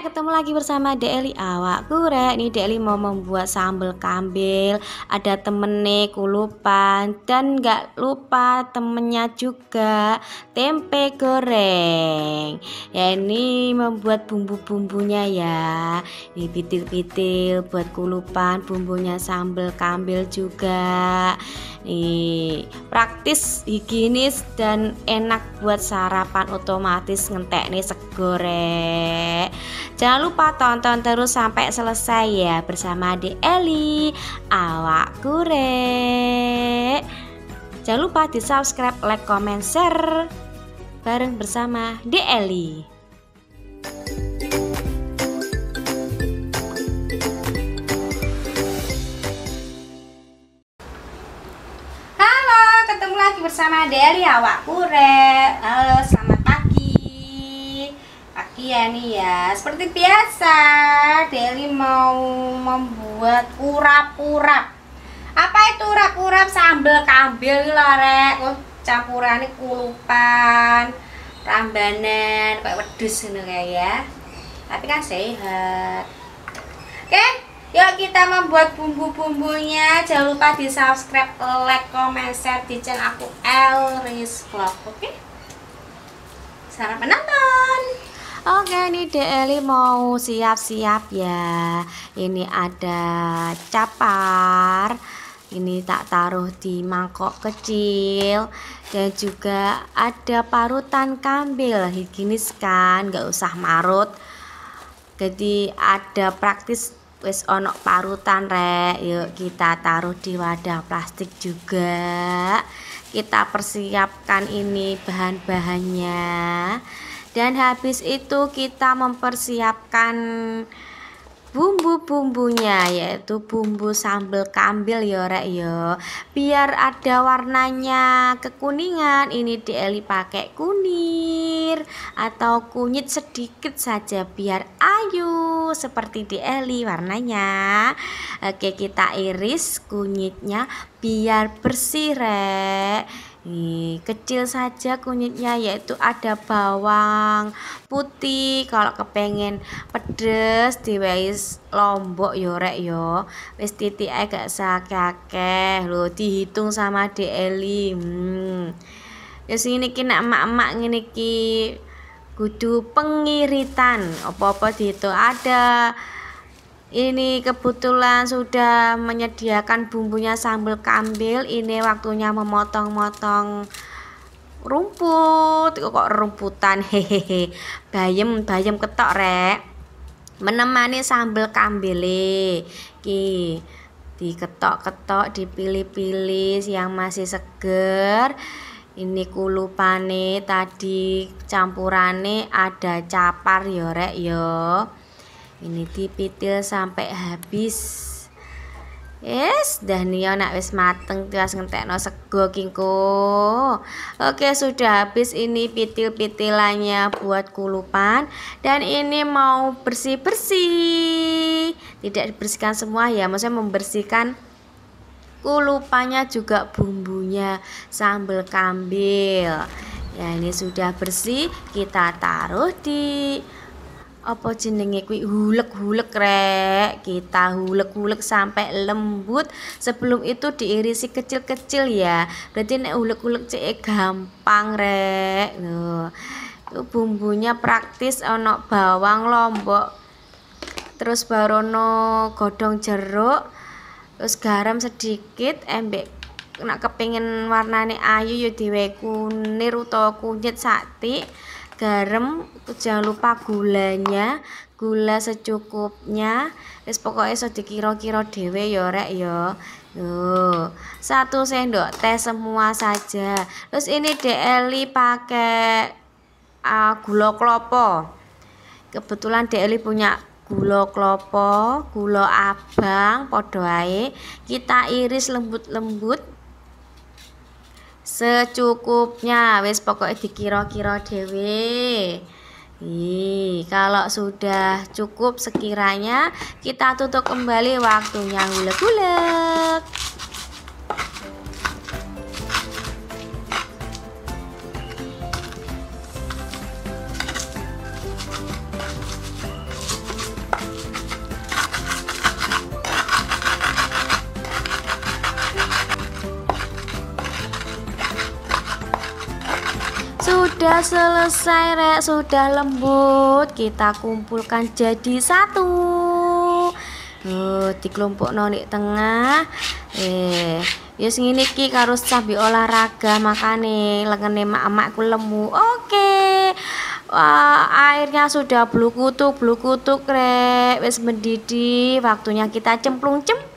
Rek, ketemu lagi bersama Deli awak Rek. ini Deli mau membuat sambal kambil. Ada temen kulupan dan nggak lupa temennya juga tempe goreng. Ya ini membuat bumbu-bumbunya ya. Ini pitil-pitil buat kulupan, bumbunya sambal kambil juga. Nih, praktis, higienis dan enak buat sarapan otomatis ngentek nih segorek Jangan lupa tonton terus sampai selesai ya bersama Adik Eli. Awak kure. Jangan lupa di subscribe, like, comment, share bareng bersama Adik Eli. Halo, ketemu lagi bersama Deli Awak Kure. Halo, selamat Iya nih ya, seperti biasa Deli mau membuat urap-urap Apa itu urap-urap? Sambal kambil lorek rek oh, Campurannya kulupan, rambanan, kayak wedus gitu kayak ya Tapi kan sehat Oke, yuk kita membuat bumbu-bumbunya Jangan lupa di subscribe, like, comment, share di channel aku Elris Vlog Oke, selamat menonton Oke ini Deli mau siap-siap ya Ini ada capar Ini tak taruh di mangkok kecil Dan juga ada parutan kambil Higienis kan gak usah marut Jadi ada praktis wis onok parutan rek Yuk kita taruh di wadah plastik juga Kita persiapkan ini bahan-bahannya dan habis itu kita mempersiapkan bumbu-bumbunya yaitu bumbu sambal kambil ya rek ya biar ada warnanya kekuningan ini dieli pakai kunir atau kunyit sedikit saja biar ayu seperti dieli warnanya oke kita iris kunyitnya biar bersih rek Nih, kecil saja kunyitnya yaitu ada bawang putih. Kalau kepengen pedes diwais lombok yorek yo. Wis titik agak sakakeh lo dihitung sama Dek Eli. Hmm. Ya sing niki emak-emak ngene ki kudu pengiritan. Apa-apa dihitung ada ini kebetulan sudah menyediakan bumbunya sambal kambil ini waktunya memotong-motong rumput kok rumputan hehehe bayam bayam ketok rek menemani sambal kambile ki diketok-ketok dipilih-pilih yang masih seger ini kulupane tadi campurane ada capar yo rek yo ini dipitil sampai habis Yes, dah nih nak wis mateng tiwas no sego kingko. Oke, sudah habis ini pitil-pitilannya buat kulupan dan ini mau bersih-bersih. Tidak dibersihkan semua ya, maksudnya membersihkan kulupannya juga bumbunya sambal kambil ya ini sudah bersih kita taruh di apa jenenge kuwi hulek-hulek rek kita hulek-hulek sampai lembut sebelum itu diirisi kecil-kecil ya berarti nek hulek-hulek cek e gampang rek tuh bumbunya praktis ono bawang lombok terus barono godong jeruk terus garam sedikit embek nak kepingin warnane ayu ya diwe kunir utawa kunyit sakti garam jangan lupa gulanya gula secukupnya wis pokoknya iso dikira-kira dewe ya rek ya Tuh, satu sendok teh semua saja. Terus ini Deli pakai uh, gula klopo. Kebetulan Deli punya gula klopo, gula abang, podoai Kita iris lembut-lembut secukupnya wis pokoknya dikira-kira dewi Ih, kalau sudah cukup sekiranya kita tutup kembali waktunya hulek-hulek Sudah selesai rek, sudah lembut. Kita kumpulkan jadi satu. Uh, dikelompok nonik tengah. Eh, yes segini ki harus cabi olahraga makane lengan emak emakku lemu. Oke. Okay. Wah, airnya sudah kutuk blue kutuk rek wis mendidih waktunya kita cemplung cemplung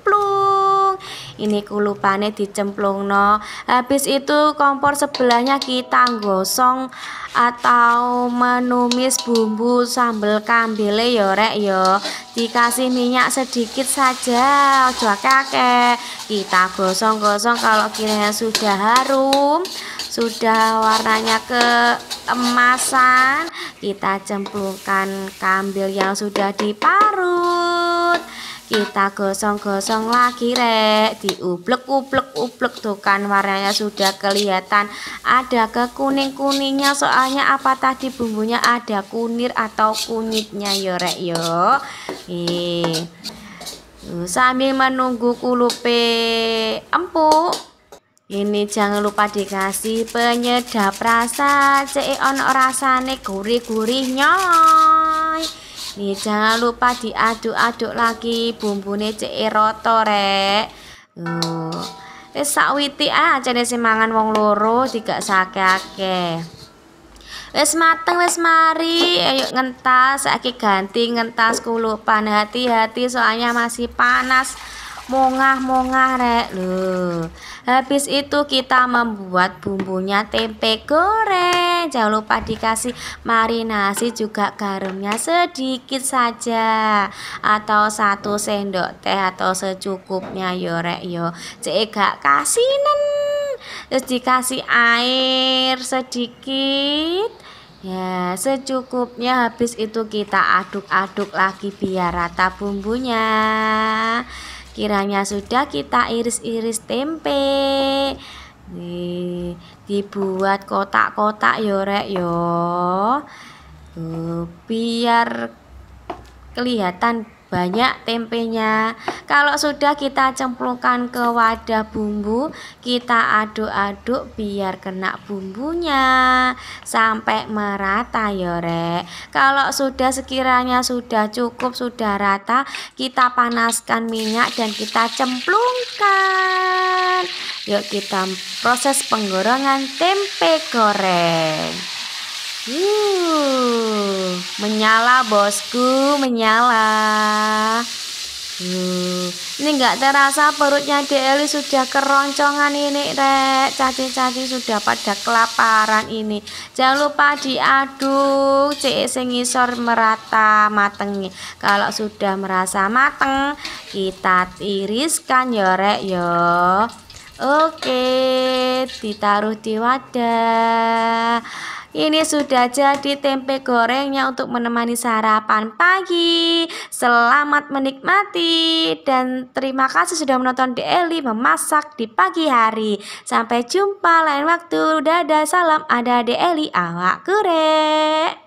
ini kulupane dicemplung, no. habis itu kompor sebelahnya kita gosong atau menumis bumbu sambal kambile yo rek yo dikasih minyak sedikit saja coba kakek kita gosong-gosong kalau kiranya sudah harum sudah warnanya keemasan kita cemplungkan kambil yang sudah diparut kita gosong-gosong lagi rek Diublek-ublek-ublek Tuh kan warnanya sudah kelihatan Ada kekuning-kuningnya Soalnya apa tadi bumbunya ada kunir atau kunyitnya yo rek yo eh. Sambil menunggu kulupe empuk ini jangan lupa dikasih penyedap rasa cek rasa rasane gurih-gurihnya Nih jangan lupa diaduk-aduk lagi bumbune cek rata rek. Uh. Wis sakwiti aja nek mangan wong loro tiga sake-ake. Wis mateng wis mari, ayo ngentas, saiki ganti ngentas kulupan. Hati-hati soalnya masih panas mongah-mongah rek loh habis itu kita membuat bumbunya tempe goreng jangan lupa dikasih marinasi juga garamnya sedikit saja atau satu sendok teh atau secukupnya yo rek yo cek gak kasinen terus dikasih air sedikit Ya, secukupnya habis itu kita aduk-aduk lagi biar rata bumbunya. Kiranya sudah kita iris-iris tempe. Nih, dibuat kotak-kotak yorek yo. biar kelihatan banyak tempenya kalau sudah kita cemplungkan ke wadah bumbu kita aduk-aduk biar kena bumbunya sampai merata ya rek kalau sudah sekiranya sudah cukup sudah rata kita panaskan minyak dan kita cemplungkan yuk kita proses penggorengan tempe goreng Uh, menyala bosku, menyala. Uh, ini nggak terasa perutnya Deli sudah keroncongan ini, Rek. Cacing-cacing sudah pada kelaparan ini. Jangan lupa diaduk, cek singisor merata matengnya. Kalau sudah merasa mateng, kita tiriskan ya, Rek, ya. Oke, ditaruh di wadah. Ini sudah jadi tempe gorengnya untuk menemani sarapan pagi. Selamat menikmati dan terima kasih sudah menonton Eli memasak di pagi hari. Sampai jumpa lain waktu. Dadah salam ada Eli awak kurek.